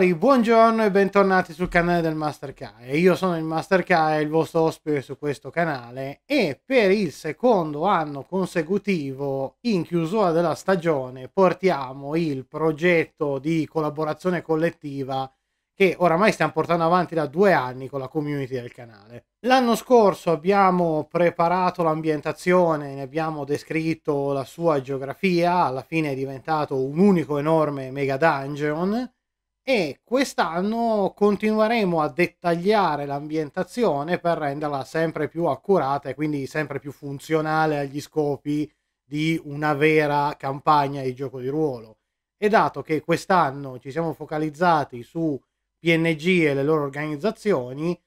signori, buongiorno e bentornati sul canale del Master Kai. Io sono il Master Kai, il vostro ospite su questo canale e per il secondo anno consecutivo, in chiusura della stagione, portiamo il progetto di collaborazione collettiva che oramai stiamo portando avanti da due anni con la community del canale. L'anno scorso abbiamo preparato l'ambientazione, ne abbiamo descritto la sua geografia, alla fine è diventato un unico enorme mega dungeon e quest'anno continueremo a dettagliare l'ambientazione per renderla sempre più accurata e quindi sempre più funzionale agli scopi di una vera campagna di gioco di ruolo. E dato che quest'anno ci siamo focalizzati su PNG e le loro organizzazioni,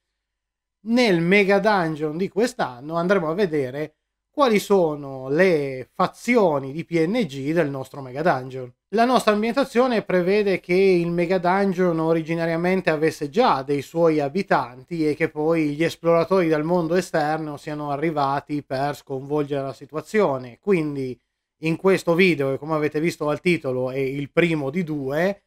nel Mega Dungeon di quest'anno andremo a vedere quali sono le fazioni di PNG del nostro Mega Dungeon. La nostra ambientazione prevede che il Mega Dungeon originariamente avesse già dei suoi abitanti e che poi gli esploratori dal mondo esterno siano arrivati per sconvolgere la situazione. Quindi in questo video, e come avete visto dal titolo, è il primo di due,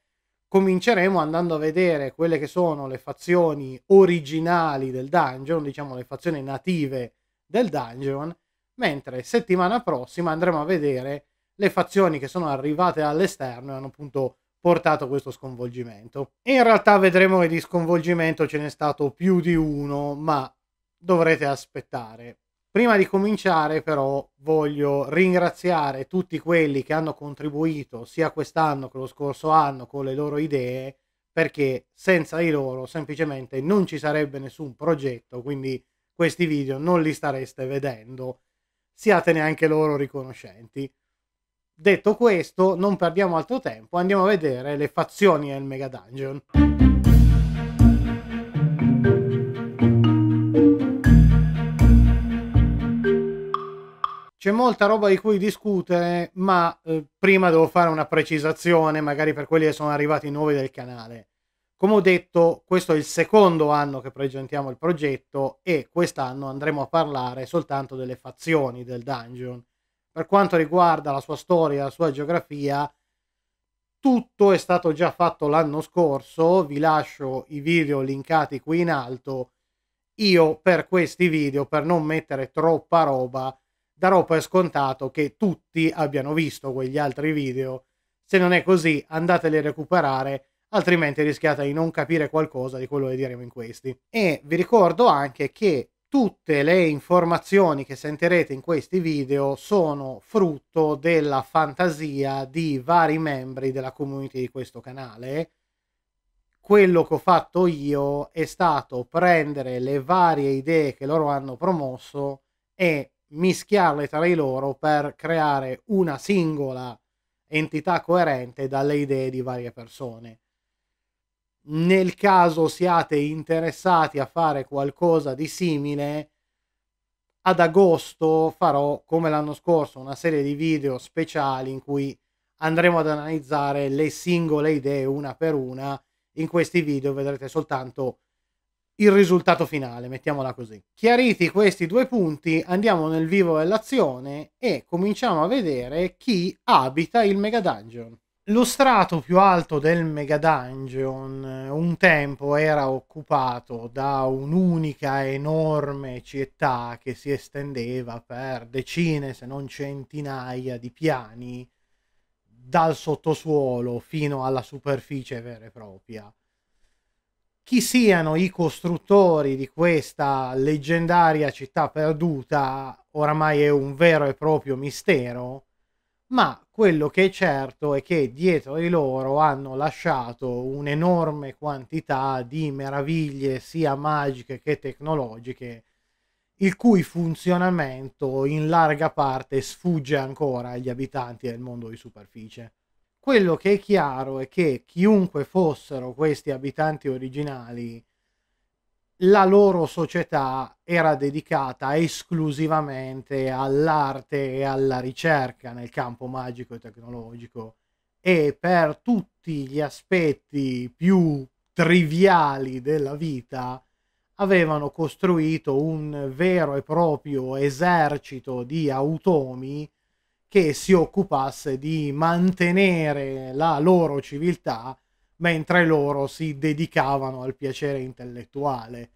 cominceremo andando a vedere quelle che sono le fazioni originali del dungeon, diciamo le fazioni native del dungeon, mentre settimana prossima andremo a vedere le fazioni che sono arrivate all'esterno e hanno appunto portato questo sconvolgimento. In realtà vedremo che di sconvolgimento ce n'è stato più di uno, ma dovrete aspettare. Prima di cominciare però voglio ringraziare tutti quelli che hanno contribuito sia quest'anno che lo scorso anno con le loro idee perché senza di loro semplicemente non ci sarebbe nessun progetto, quindi questi video non li stareste vedendo. Siate neanche loro riconoscenti. Detto questo, non perdiamo altro tempo, andiamo a vedere le fazioni del Mega Dungeon. C'è molta roba di cui discutere, ma eh, prima devo fare una precisazione, magari per quelli che sono arrivati nuovi del canale. Come ho detto, questo è il secondo anno che presentiamo il progetto e quest'anno andremo a parlare soltanto delle fazioni del dungeon per quanto riguarda la sua storia, la sua geografia, tutto è stato già fatto l'anno scorso, vi lascio i video linkati qui in alto. Io per questi video, per non mettere troppa roba, darò per scontato che tutti abbiano visto quegli altri video. Se non è così, andateli a recuperare, altrimenti rischiate di non capire qualcosa di quello che diremo in questi. E vi ricordo anche che Tutte le informazioni che sentirete in questi video sono frutto della fantasia di vari membri della community di questo canale. Quello che ho fatto io è stato prendere le varie idee che loro hanno promosso e mischiarle tra di loro per creare una singola entità coerente dalle idee di varie persone nel caso siate interessati a fare qualcosa di simile, ad agosto farò, come l'anno scorso, una serie di video speciali in cui andremo ad analizzare le singole idee una per una. In questi video vedrete soltanto il risultato finale, mettiamola così. Chiariti questi due punti, andiamo nel vivo dell'azione e cominciamo a vedere chi abita il Mega Dungeon. Lo strato più alto del Mega Dungeon eh, un tempo era occupato da un'unica enorme città che si estendeva per decine se non centinaia di piani dal sottosuolo fino alla superficie vera e propria. Chi siano i costruttori di questa leggendaria città perduta oramai è un vero e proprio mistero ma quello che è certo è che dietro di loro hanno lasciato un'enorme quantità di meraviglie sia magiche che tecnologiche, il cui funzionamento in larga parte sfugge ancora agli abitanti del mondo di superficie. Quello che è chiaro è che chiunque fossero questi abitanti originali, la loro società era dedicata esclusivamente all'arte e alla ricerca nel campo magico e tecnologico e per tutti gli aspetti più triviali della vita avevano costruito un vero e proprio esercito di automi che si occupasse di mantenere la loro civiltà mentre loro si dedicavano al piacere intellettuale.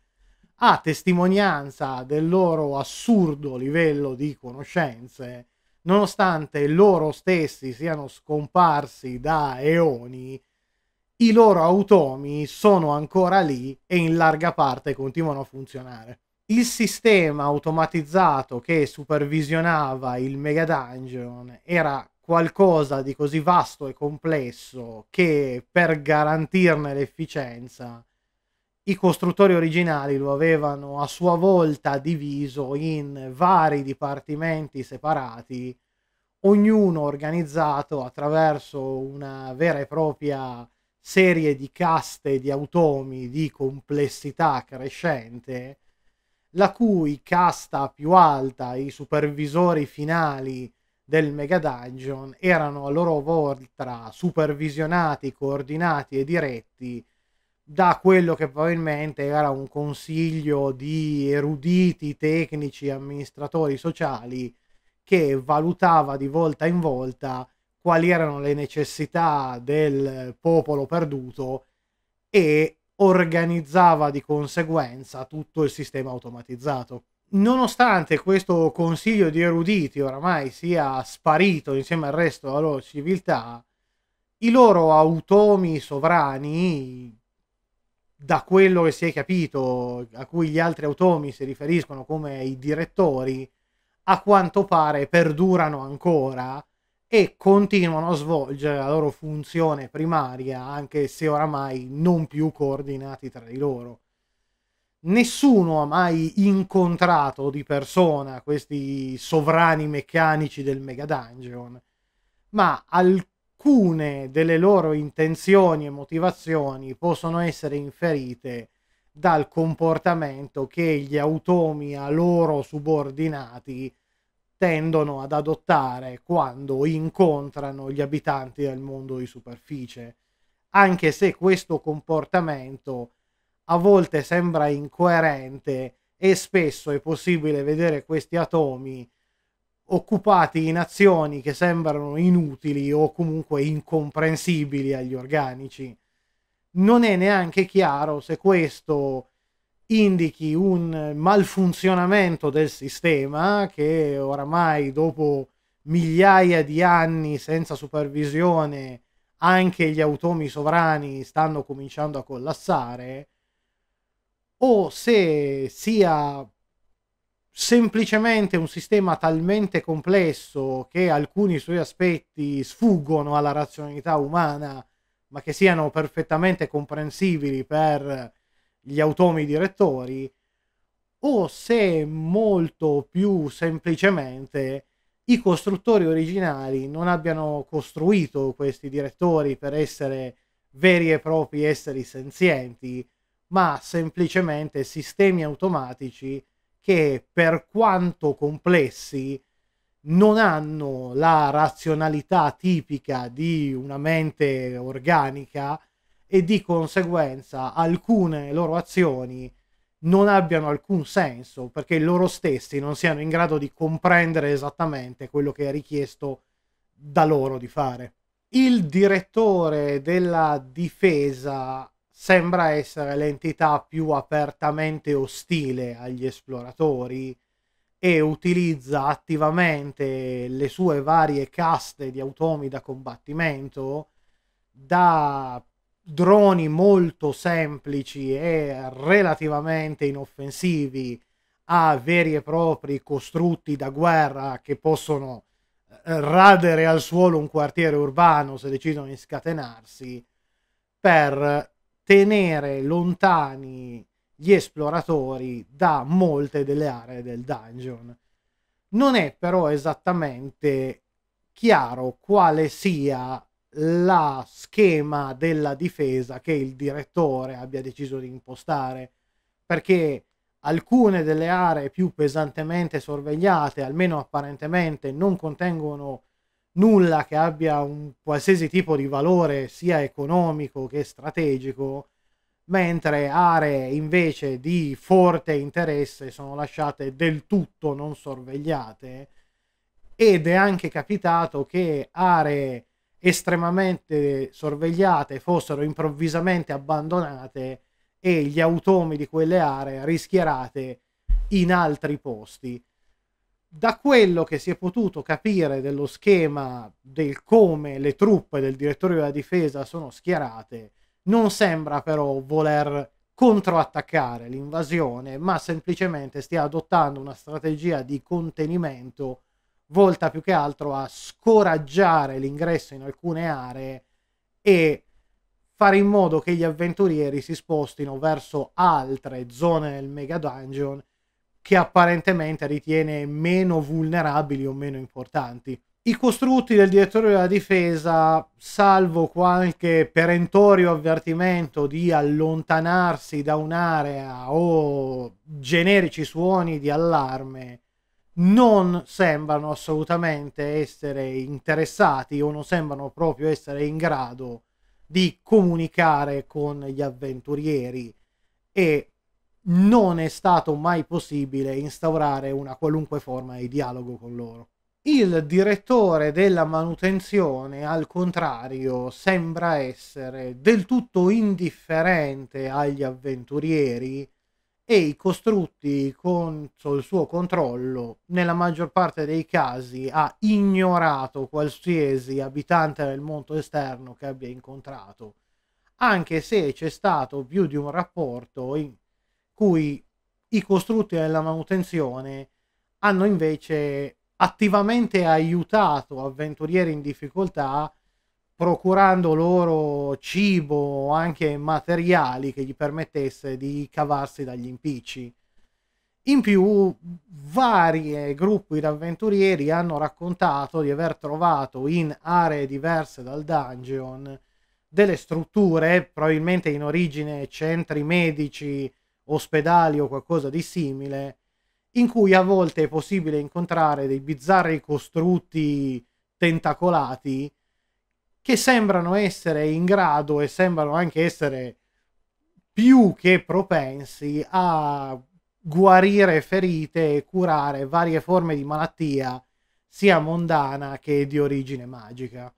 A testimonianza del loro assurdo livello di conoscenze, nonostante loro stessi siano scomparsi da eoni, i loro automi sono ancora lì e in larga parte continuano a funzionare. Il sistema automatizzato che supervisionava il Mega Dungeon era qualcosa di così vasto e complesso che per garantirne l'efficienza i costruttori originali lo avevano a sua volta diviso in vari dipartimenti separati, ognuno organizzato attraverso una vera e propria serie di caste di automi di complessità crescente, la cui casta più alta, i supervisori finali, del Mega Dungeon erano a loro volta supervisionati, coordinati e diretti da quello che probabilmente era un consiglio di eruditi, tecnici, amministratori sociali che valutava di volta in volta quali erano le necessità del popolo perduto e organizzava di conseguenza tutto il sistema automatizzato nonostante questo consiglio di eruditi oramai sia sparito insieme al resto della loro civiltà, i loro automi sovrani, da quello che si è capito, a cui gli altri automi si riferiscono come i direttori, a quanto pare perdurano ancora e continuano a svolgere la loro funzione primaria, anche se oramai non più coordinati tra di loro Nessuno ha mai incontrato di persona questi sovrani meccanici del Mega Dungeon, ma alcune delle loro intenzioni e motivazioni possono essere inferite dal comportamento che gli automi a loro subordinati tendono ad adottare quando incontrano gli abitanti del mondo di superficie, anche se questo comportamento a volte sembra incoerente e spesso è possibile vedere questi atomi occupati in azioni che sembrano inutili o comunque incomprensibili agli organici. Non è neanche chiaro se questo indichi un malfunzionamento del sistema che oramai dopo migliaia di anni senza supervisione anche gli automi sovrani stanno cominciando a collassare o se sia semplicemente un sistema talmente complesso che alcuni suoi aspetti sfuggono alla razionalità umana, ma che siano perfettamente comprensibili per gli automi direttori, o se molto più semplicemente i costruttori originali non abbiano costruito questi direttori per essere veri e propri esseri senzienti, ma semplicemente sistemi automatici che per quanto complessi non hanno la razionalità tipica di una mente organica e di conseguenza alcune loro azioni non abbiano alcun senso perché loro stessi non siano in grado di comprendere esattamente quello che è richiesto da loro di fare. Il direttore della difesa sembra essere l'entità più apertamente ostile agli esploratori e utilizza attivamente le sue varie caste di automi da combattimento da droni molto semplici e relativamente inoffensivi a veri e propri costrutti da guerra che possono eh, radere al suolo un quartiere urbano se decidono di scatenarsi per tenere lontani gli esploratori da molte delle aree del dungeon. Non è però esattamente chiaro quale sia la schema della difesa che il direttore abbia deciso di impostare, perché alcune delle aree più pesantemente sorvegliate, almeno apparentemente, non contengono nulla che abbia un qualsiasi tipo di valore sia economico che strategico, mentre aree invece di forte interesse sono lasciate del tutto non sorvegliate ed è anche capitato che aree estremamente sorvegliate fossero improvvisamente abbandonate e gli automi di quelle aree rischierate in altri posti da quello che si è potuto capire dello schema del come le truppe del direttore della difesa sono schierate, non sembra però voler controattaccare l'invasione, ma semplicemente stia adottando una strategia di contenimento volta più che altro a scoraggiare l'ingresso in alcune aree e fare in modo che gli avventurieri si spostino verso altre zone del Mega Dungeon che apparentemente ritiene meno vulnerabili o meno importanti. I costrutti del direttore della difesa, salvo qualche perentorio avvertimento di allontanarsi da un'area o generici suoni di allarme, non sembrano assolutamente essere interessati o non sembrano proprio essere in grado di comunicare con gli avventurieri e non è stato mai possibile instaurare una qualunque forma di dialogo con loro. Il direttore della manutenzione, al contrario, sembra essere del tutto indifferente agli avventurieri e i costrutti con il suo controllo nella maggior parte dei casi ha ignorato qualsiasi abitante del mondo esterno che abbia incontrato, anche se c'è stato più di un rapporto in cui i costruttori della manutenzione hanno invece attivamente aiutato avventurieri in difficoltà procurando loro cibo o anche materiali che gli permettesse di cavarsi dagli impicci. In più, vari gruppi di avventurieri hanno raccontato di aver trovato in aree diverse dal dungeon delle strutture, probabilmente in origine centri medici ospedali o qualcosa di simile, in cui a volte è possibile incontrare dei bizzarri costrutti tentacolati che sembrano essere in grado e sembrano anche essere più che propensi a guarire ferite e curare varie forme di malattia, sia mondana che di origine magica.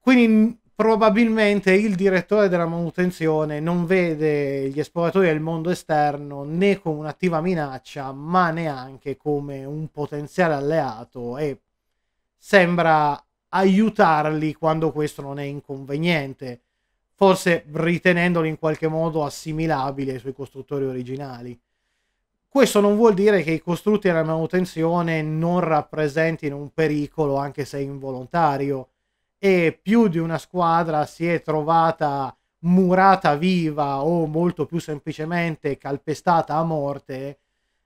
Quindi probabilmente il direttore della manutenzione non vede gli esploratori del mondo esterno né come un'attiva minaccia, ma neanche come un potenziale alleato e sembra aiutarli quando questo non è inconveniente, forse ritenendoli in qualche modo assimilabili ai suoi costruttori originali. Questo non vuol dire che i costrutti della manutenzione non rappresentino un pericolo, anche se involontario e più di una squadra si è trovata murata viva o molto più semplicemente calpestata a morte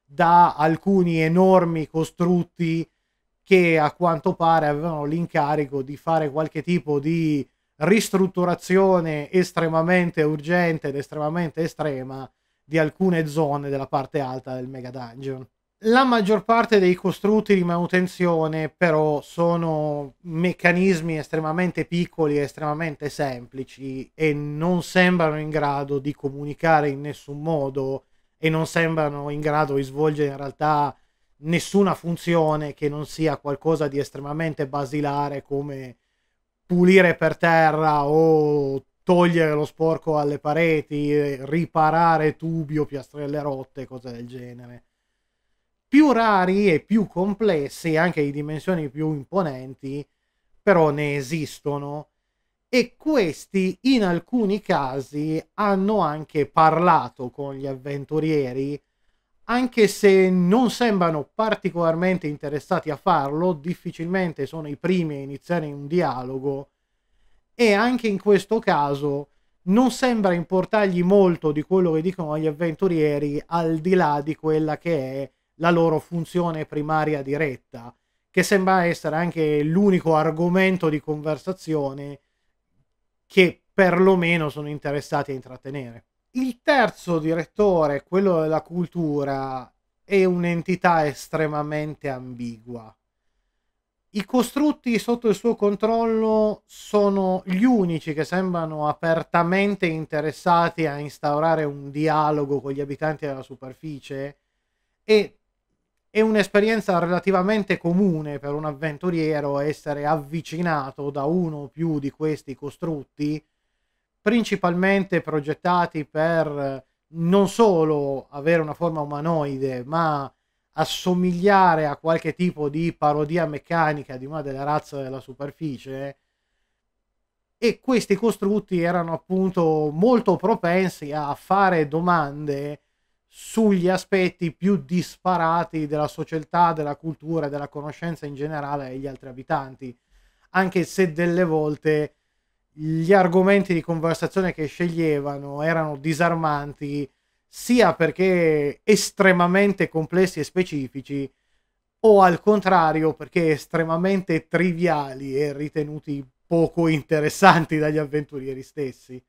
da alcuni enormi costrutti che a quanto pare avevano l'incarico di fare qualche tipo di ristrutturazione estremamente urgente ed estremamente estrema di alcune zone della parte alta del Mega Dungeon. La maggior parte dei costrutti di manutenzione però sono meccanismi estremamente piccoli estremamente semplici e non sembrano in grado di comunicare in nessun modo e non sembrano in grado di svolgere in realtà nessuna funzione che non sia qualcosa di estremamente basilare come pulire per terra o togliere lo sporco alle pareti, riparare tubi o piastrelle rotte, cose del genere più rari e più complessi, anche di dimensioni più imponenti, però ne esistono e questi in alcuni casi hanno anche parlato con gli avventurieri, anche se non sembrano particolarmente interessati a farlo, difficilmente sono i primi a iniziare un dialogo e anche in questo caso non sembra importargli molto di quello che dicono gli avventurieri al di là di quella che è la loro funzione primaria diretta, che sembra essere anche l'unico argomento di conversazione che perlomeno sono interessati a intrattenere. Il terzo direttore, quello della cultura, è un'entità estremamente ambigua. I costrutti sotto il suo controllo sono gli unici che sembrano apertamente interessati a instaurare un dialogo con gli abitanti della superficie e è un'esperienza relativamente comune per un avventuriero essere avvicinato da uno o più di questi costrutti, principalmente progettati per eh, non solo avere una forma umanoide, ma assomigliare a qualche tipo di parodia meccanica di una delle razze della superficie. E questi costrutti erano appunto molto propensi a fare domande sugli aspetti più disparati della società, della cultura, della conoscenza in generale e gli altri abitanti, anche se delle volte gli argomenti di conversazione che sceglievano erano disarmanti, sia perché estremamente complessi e specifici, o al contrario perché estremamente triviali e ritenuti poco interessanti dagli avventurieri stessi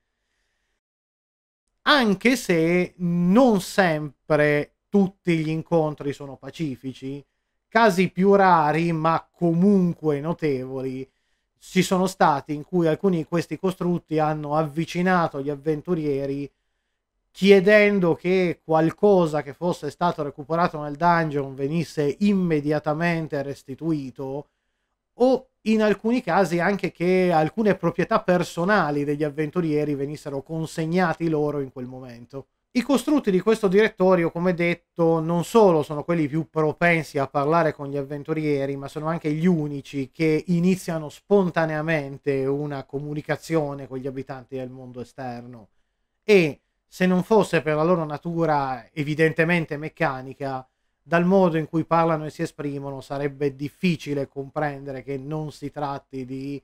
anche se non sempre tutti gli incontri sono pacifici, casi più rari ma comunque notevoli ci sono stati in cui alcuni di questi costrutti hanno avvicinato gli avventurieri chiedendo che qualcosa che fosse stato recuperato nel dungeon venisse immediatamente restituito o in alcuni casi anche che alcune proprietà personali degli avventurieri venissero consegnati loro in quel momento. I costrutti di questo direttorio, come detto, non solo sono quelli più propensi a parlare con gli avventurieri, ma sono anche gli unici che iniziano spontaneamente una comunicazione con gli abitanti del mondo esterno. E se non fosse per la loro natura evidentemente meccanica, dal modo in cui parlano e si esprimono sarebbe difficile comprendere che non si tratti di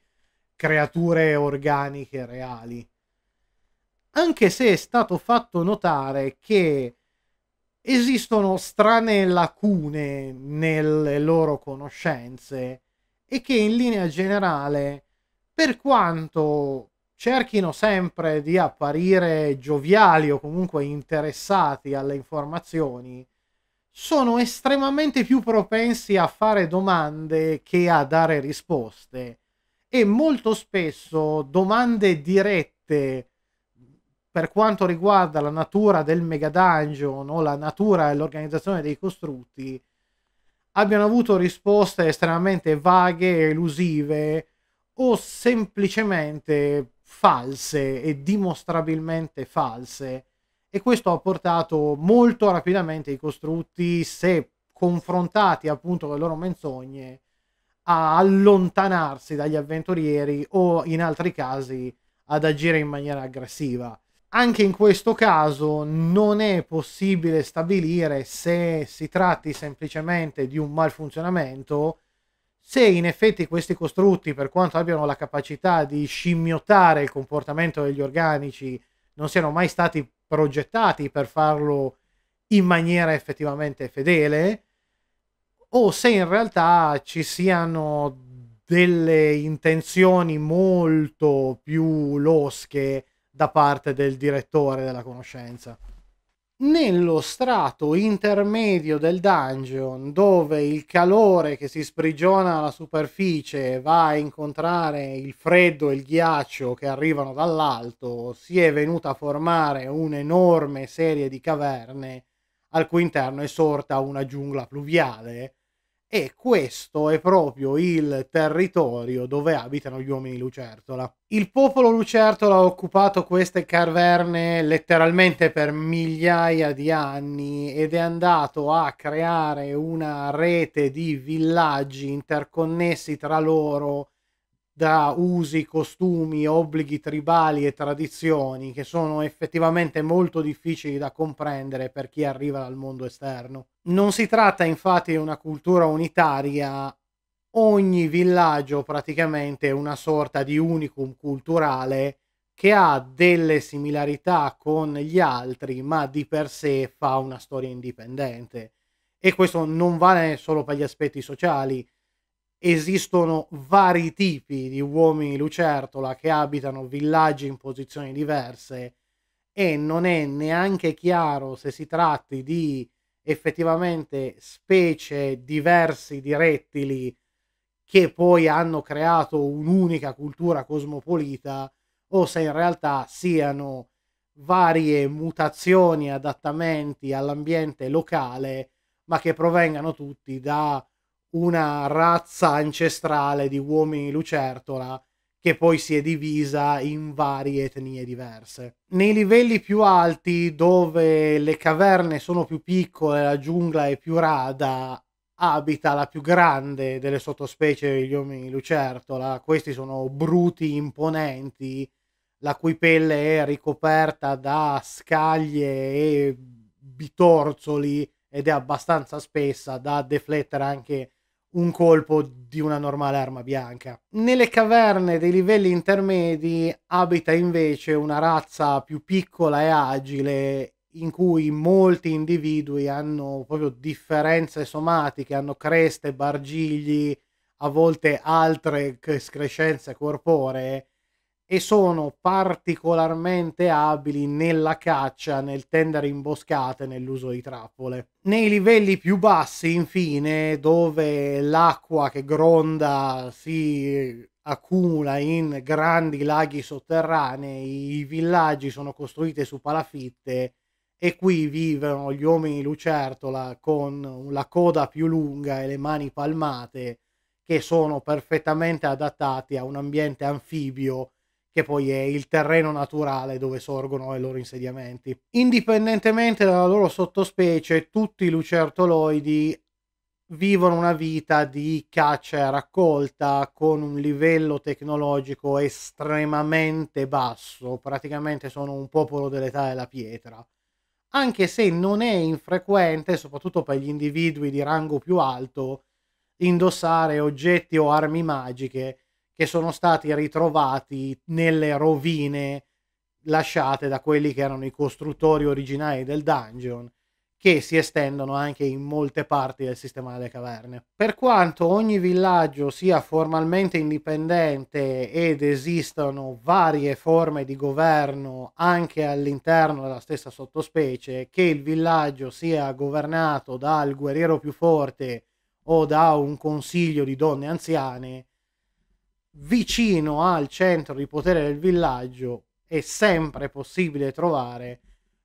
creature organiche reali. Anche se è stato fatto notare che esistono strane lacune nelle loro conoscenze e che in linea generale, per quanto cerchino sempre di apparire gioviali o comunque interessati alle informazioni, sono estremamente più propensi a fare domande che a dare risposte e molto spesso domande dirette per quanto riguarda la natura del mega dungeon o la natura e l'organizzazione dei costrutti abbiano avuto risposte estremamente vaghe, elusive o semplicemente false e dimostrabilmente false e questo ha portato molto rapidamente i costrutti, se confrontati appunto con le loro menzogne, a allontanarsi dagli avventurieri o in altri casi ad agire in maniera aggressiva. Anche in questo caso non è possibile stabilire se si tratti semplicemente di un malfunzionamento, se in effetti questi costrutti, per quanto abbiano la capacità di scimmiottare il comportamento degli organici, non siano mai stati progettati per farlo in maniera effettivamente fedele o se in realtà ci siano delle intenzioni molto più losche da parte del direttore della conoscenza nello strato intermedio del dungeon, dove il calore che si sprigiona alla superficie va a incontrare il freddo e il ghiaccio che arrivano dall'alto, si è venuta a formare un'enorme serie di caverne al cui interno è sorta una giungla pluviale e questo è proprio il territorio dove abitano gli uomini lucertola. Il popolo lucertola ha occupato queste caverne letteralmente per migliaia di anni ed è andato a creare una rete di villaggi interconnessi tra loro da usi, costumi, obblighi tribali e tradizioni che sono effettivamente molto difficili da comprendere per chi arriva dal mondo esterno. Non si tratta infatti di una cultura unitaria, ogni villaggio praticamente è una sorta di unicum culturale che ha delle similarità con gli altri, ma di per sé fa una storia indipendente. E questo non vale solo per gli aspetti sociali, esistono vari tipi di uomini lucertola che abitano villaggi in posizioni diverse e non è neanche chiaro se si tratti di effettivamente specie diverse di rettili che poi hanno creato un'unica cultura cosmopolita o se in realtà siano varie mutazioni, adattamenti all'ambiente locale, ma che provengano tutti da una razza ancestrale di uomini lucertola che poi si è divisa in varie etnie diverse. Nei livelli più alti, dove le caverne sono più piccole, la giungla è più rada, abita la più grande delle sottospecie degli uomini lucertola. Questi sono bruti imponenti, la cui pelle è ricoperta da scaglie e bitorzoli ed è abbastanza spessa da deflettere anche un colpo di una normale arma bianca. Nelle caverne dei livelli intermedi abita invece una razza più piccola e agile in cui molti individui hanno proprio differenze somatiche, hanno creste, bargigli, a volte altre escrescenze corporee e sono particolarmente abili nella caccia, nel tendere imboscate, nell'uso di trappole. Nei livelli più bassi, infine, dove l'acqua che gronda si accumula in grandi laghi sotterranei, i villaggi sono costruiti su palafitte e qui vivono gli uomini lucertola con la coda più lunga e le mani palmate che sono perfettamente adattati a un ambiente anfibio che poi è il terreno naturale dove sorgono i loro insediamenti. Indipendentemente dalla loro sottospecie, tutti i lucertoloidi vivono una vita di caccia e raccolta con un livello tecnologico estremamente basso, praticamente sono un popolo dell'età della pietra, anche se non è infrequente, soprattutto per gli individui di rango più alto, indossare oggetti o armi magiche che sono stati ritrovati nelle rovine lasciate da quelli che erano i costruttori originali del dungeon che si estendono anche in molte parti del sistema delle caverne. Per quanto ogni villaggio sia formalmente indipendente ed esistano varie forme di governo anche all'interno della stessa sottospecie, che il villaggio sia governato dal guerriero più forte o da un consiglio di donne anziane, vicino al centro di potere del villaggio è sempre possibile trovare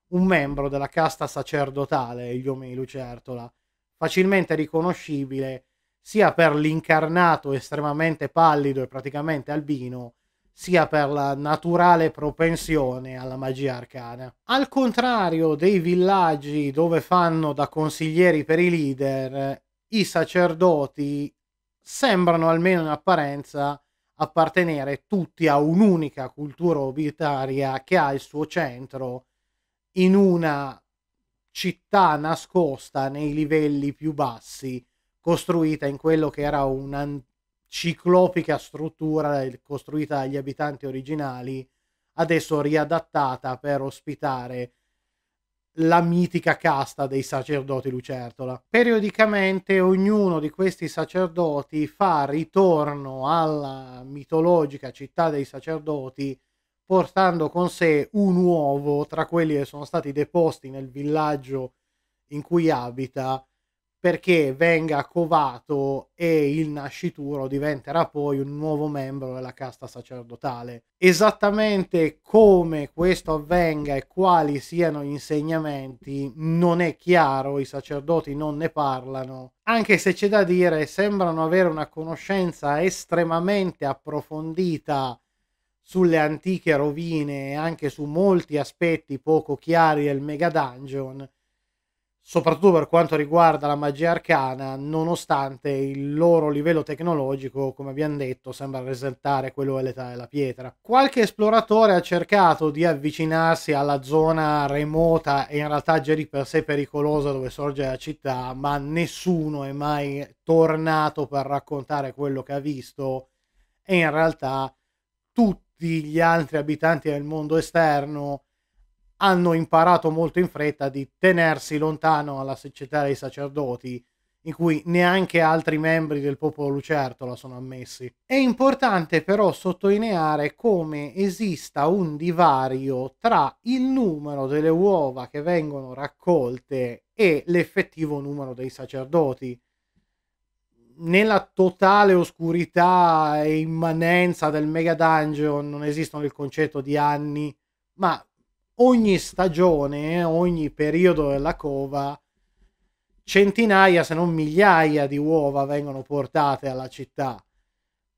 un membro della casta sacerdotale, gli uomini lucertola, facilmente riconoscibile sia per l'incarnato estremamente pallido e praticamente albino, sia per la naturale propensione alla magia arcana. Al contrario dei villaggi dove fanno da consiglieri per i leader, i sacerdoti sembrano almeno in apparenza appartenere tutti a un'unica cultura obitaria che ha il suo centro in una città nascosta nei livelli più bassi, costruita in quello che era una ciclopica struttura costruita dagli abitanti originali, adesso riadattata per ospitare la mitica casta dei sacerdoti lucertola. Periodicamente ognuno di questi sacerdoti fa ritorno alla mitologica città dei sacerdoti portando con sé un uovo tra quelli che sono stati deposti nel villaggio in cui abita perché venga covato e il nascituro diventerà poi un nuovo membro della casta sacerdotale. Esattamente come questo avvenga e quali siano gli insegnamenti non è chiaro, i sacerdoti non ne parlano, anche se c'è da dire sembrano avere una conoscenza estremamente approfondita sulle antiche rovine e anche su molti aspetti poco chiari del Mega Dungeon soprattutto per quanto riguarda la magia arcana, nonostante il loro livello tecnologico, come abbiamo detto, sembra risaltare quello dell'età della pietra. Qualche esploratore ha cercato di avvicinarsi alla zona remota e in realtà già di per sé pericolosa dove sorge la città, ma nessuno è mai tornato per raccontare quello che ha visto e in realtà tutti gli altri abitanti del mondo esterno hanno imparato molto in fretta di tenersi lontano alla società dei sacerdoti, in cui neanche altri membri del popolo lucertola sono ammessi. È importante però sottolineare come esista un divario tra il numero delle uova che vengono raccolte e l'effettivo numero dei sacerdoti. Nella totale oscurità e immanenza del Mega Dungeon non esistono il concetto di anni, ma ogni stagione, ogni periodo della cova, centinaia se non migliaia di uova vengono portate alla città.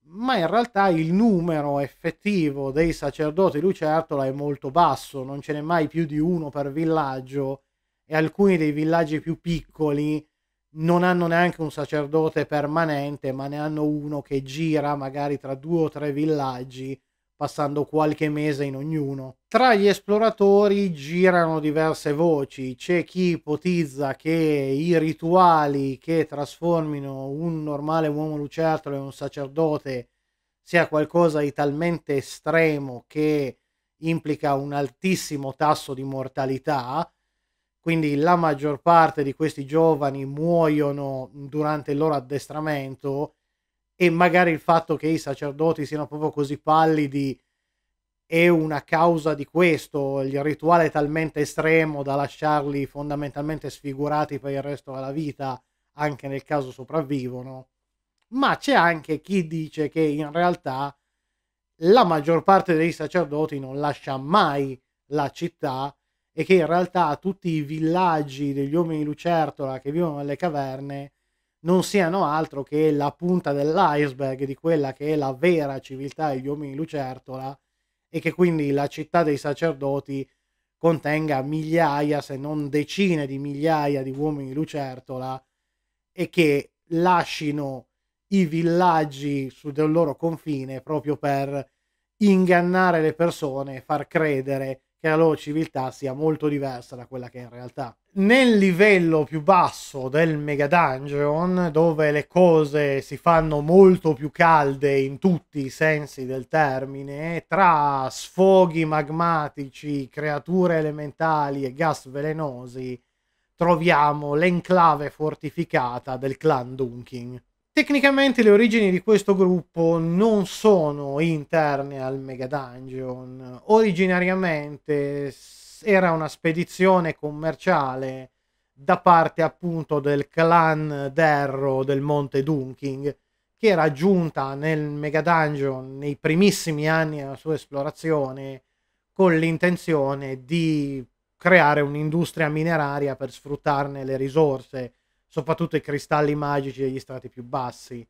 Ma in realtà il numero effettivo dei sacerdoti lucertola è molto basso, non ce n'è mai più di uno per villaggio e alcuni dei villaggi più piccoli non hanno neanche un sacerdote permanente, ma ne hanno uno che gira magari tra due o tre villaggi passando qualche mese in ognuno. Tra gli esploratori girano diverse voci, c'è chi ipotizza che i rituali che trasformino un normale uomo lucertolo in un sacerdote sia qualcosa di talmente estremo che implica un altissimo tasso di mortalità, quindi la maggior parte di questi giovani muoiono durante il loro addestramento e magari il fatto che i sacerdoti siano proprio così pallidi è una causa di questo, il rituale è talmente estremo da lasciarli fondamentalmente sfigurati per il resto della vita, anche nel caso sopravvivono, ma c'è anche chi dice che in realtà la maggior parte dei sacerdoti non lascia mai la città e che in realtà tutti i villaggi degli uomini lucertola che vivono nelle caverne non siano altro che la punta dell'iceberg di quella che è la vera civiltà degli uomini lucertola e che quindi la città dei sacerdoti contenga migliaia se non decine di migliaia di uomini lucertola e che lasciano i villaggi sul loro confine proprio per ingannare le persone e far credere che la loro civiltà sia molto diversa da quella che è in realtà. Nel livello più basso del Mega Dungeon, dove le cose si fanno molto più calde in tutti i sensi del termine, tra sfoghi magmatici, creature elementali e gas velenosi, troviamo l'enclave fortificata del clan Dunking Tecnicamente le origini di questo gruppo non sono interne al Mega Dungeon. Originariamente era una spedizione commerciale da parte appunto del clan Derro del Monte Dunking che era giunta nel Mega Dungeon nei primissimi anni della sua esplorazione con l'intenzione di creare un'industria mineraria per sfruttarne le risorse soprattutto i cristalli magici degli strati più bassi.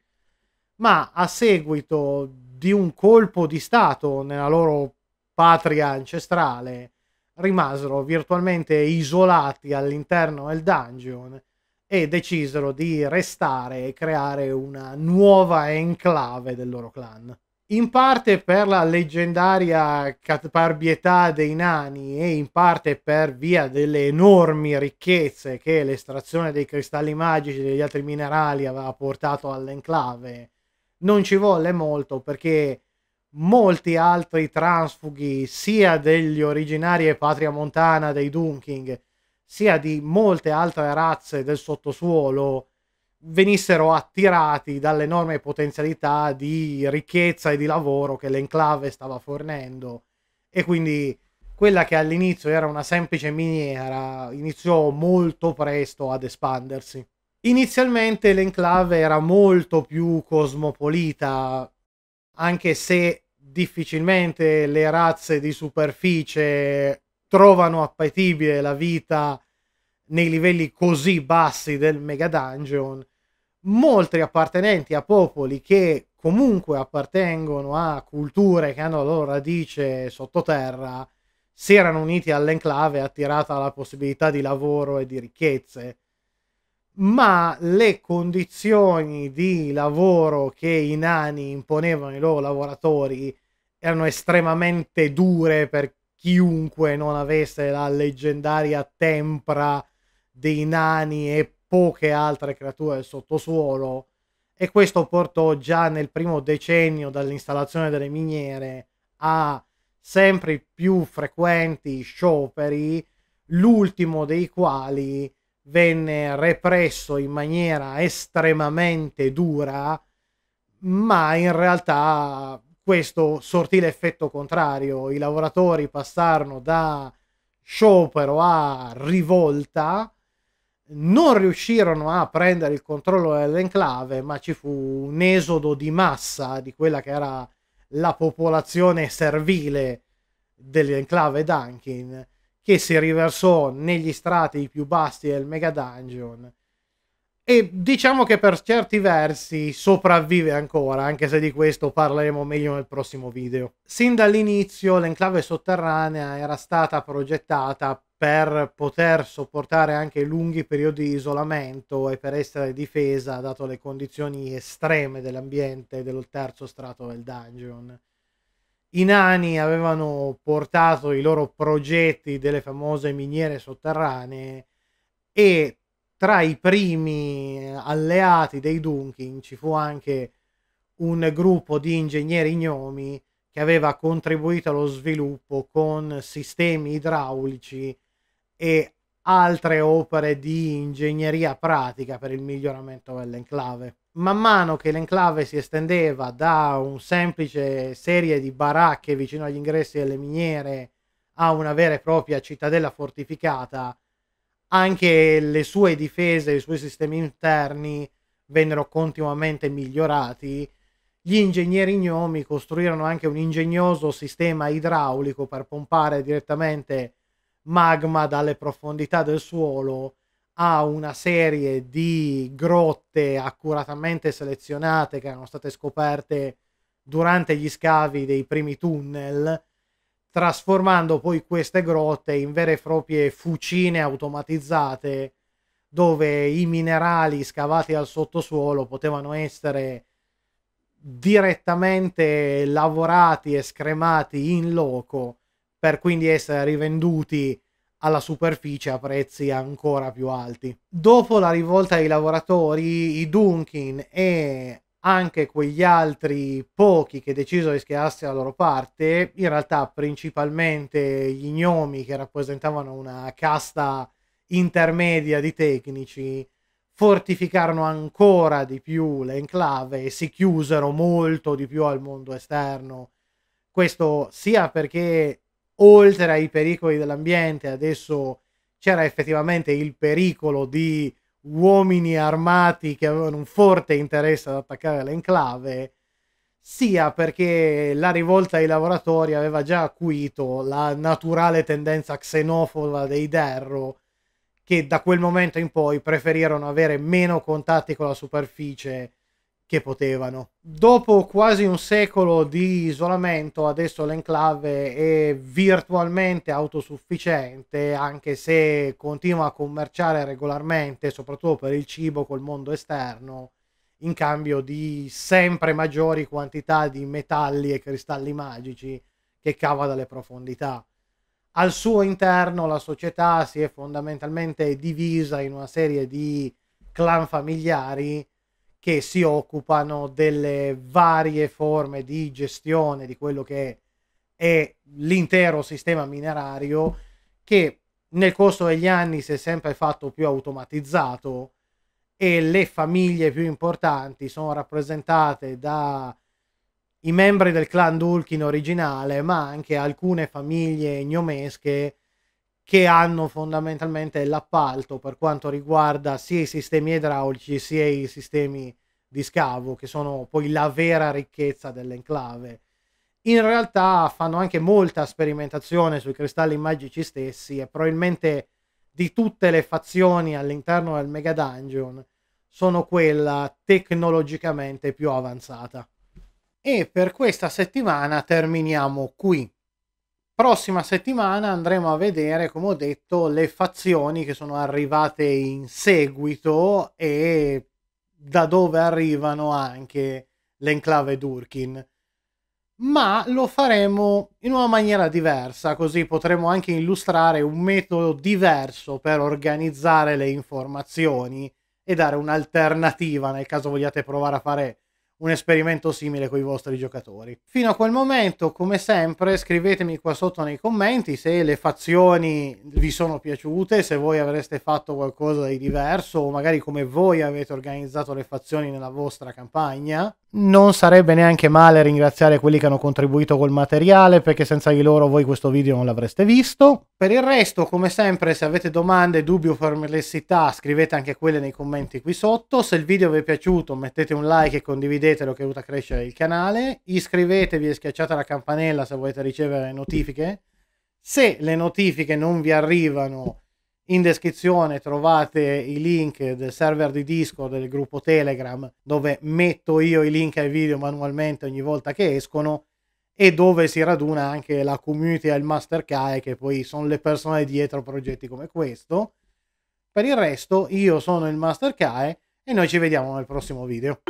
Ma a seguito di un colpo di Stato nella loro patria ancestrale, rimasero virtualmente isolati all'interno del dungeon e decisero di restare e creare una nuova enclave del loro clan in parte per la leggendaria caparbietà dei nani e in parte per via delle enormi ricchezze che l'estrazione dei cristalli magici e degli altri minerali aveva portato all'enclave, non ci volle molto perché molti altri transfughi, sia degli originari e patria montana dei Dunking, sia di molte altre razze del sottosuolo, venissero attirati dall'enorme potenzialità di ricchezza e di lavoro che l'enclave stava fornendo e quindi quella che all'inizio era una semplice miniera iniziò molto presto ad espandersi. Inizialmente l'enclave era molto più cosmopolita, anche se difficilmente le razze di superficie trovano appetibile la vita nei livelli così bassi del Mega Dungeon, molti appartenenti a popoli che comunque appartengono a culture che hanno la loro radice sottoterra, si erano uniti all'enclave attirata alla possibilità di lavoro e di ricchezze. Ma le condizioni di lavoro che i nani imponevano ai loro lavoratori erano estremamente dure per chiunque non avesse la leggendaria tempra dei nani e poche altre creature del sottosuolo e questo portò già nel primo decennio dall'installazione delle miniere a sempre più frequenti scioperi, l'ultimo dei quali venne represso in maniera estremamente dura, ma in realtà questo sortì l'effetto contrario, i lavoratori passarono da sciopero a rivolta, non riuscirono a prendere il controllo dell'enclave, ma ci fu un esodo di massa di quella che era la popolazione servile dell'enclave Dunkin, che si riversò negli strati più bassi del Mega Dungeon e diciamo che per certi versi sopravvive ancora, anche se di questo parleremo meglio nel prossimo video. Sin dall'inizio l'enclave sotterranea era stata progettata per poter sopportare anche lunghi periodi di isolamento e per essere difesa dato le condizioni estreme dell'ambiente del terzo strato del dungeon. I nani avevano portato i loro progetti delle famose miniere sotterranee e tra i primi eh, alleati dei Dunkin ci fu anche un gruppo di ingegneri gnomi che aveva contribuito allo sviluppo con sistemi idraulici e altre opere di ingegneria pratica per il miglioramento dell'enclave. Man mano che l'enclave si estendeva da un semplice serie di baracche vicino agli ingressi delle miniere a una vera e propria cittadella fortificata, anche le sue difese, i suoi sistemi interni vennero continuamente migliorati. Gli ingegneri gnomi costruirono anche un ingegnoso sistema idraulico per pompare direttamente magma dalle profondità del suolo a una serie di grotte accuratamente selezionate che erano state scoperte durante gli scavi dei primi tunnel trasformando poi queste grotte in vere e proprie fucine automatizzate dove i minerali scavati dal sottosuolo potevano essere direttamente lavorati e scremati in loco per quindi essere rivenduti alla superficie a prezzi ancora più alti. Dopo la rivolta dei lavoratori, i Dunkin e anche quegli altri pochi che decisero di schierarsi dalla loro parte, in realtà principalmente gli gnomi che rappresentavano una casta intermedia di tecnici, fortificarono ancora di più l'enclave e si chiusero molto di più al mondo esterno. Questo sia perché oltre ai pericoli dell'ambiente adesso c'era effettivamente il pericolo di uomini armati che avevano un forte interesse ad attaccare l'enclave, sia perché la rivolta ai lavoratori aveva già acuito la naturale tendenza xenofoba dei Derro, che da quel momento in poi preferirono avere meno contatti con la superficie che potevano. Dopo quasi un secolo di isolamento, adesso l'enclave è virtualmente autosufficiente, anche se continua a commerciare regolarmente, soprattutto per il cibo col mondo esterno, in cambio di sempre maggiori quantità di metalli e cristalli magici che cava dalle profondità. Al suo interno la società si è fondamentalmente divisa in una serie di clan familiari che si occupano delle varie forme di gestione di quello che è l'intero sistema minerario che nel corso degli anni si è sempre fatto più automatizzato e le famiglie più importanti sono rappresentate da i membri del clan Dulkin originale, ma anche alcune famiglie gnomesche che hanno fondamentalmente l'appalto per quanto riguarda sia i sistemi idraulici sia i sistemi di scavo, che sono poi la vera ricchezza dell'enclave. In realtà fanno anche molta sperimentazione sui cristalli magici stessi e probabilmente di tutte le fazioni all'interno del Mega Dungeon sono quella tecnologicamente più avanzata. E per questa settimana terminiamo qui prossima settimana andremo a vedere, come ho detto, le fazioni che sono arrivate in seguito e da dove arrivano anche l'enclave Durkin. Ma lo faremo in una maniera diversa, così potremo anche illustrare un metodo diverso per organizzare le informazioni e dare un'alternativa nel caso vogliate provare a fare un esperimento simile con i vostri giocatori. Fino a quel momento, come sempre, scrivetemi qua sotto nei commenti se le fazioni vi sono piaciute, se voi avreste fatto qualcosa di diverso o magari come voi avete organizzato le fazioni nella vostra campagna. Non sarebbe neanche male ringraziare quelli che hanno contribuito col materiale perché senza di loro voi questo video non l'avreste visto. Per il resto, come sempre, se avete domande, dubbi o perplessità, scrivete anche quelle nei commenti qui sotto. Se il video vi è piaciuto, mettete un like e condividetelo che aiuta a crescere il canale. Iscrivetevi e schiacciate la campanella se volete ricevere notifiche. Se le notifiche non vi arrivano, in descrizione trovate i link del server di Discord del gruppo Telegram dove metto io i link ai video manualmente ogni volta che escono e dove si raduna anche la community al Mastercai che poi sono le persone dietro progetti come questo. Per il resto io sono il Mastercai e noi ci vediamo nel prossimo video.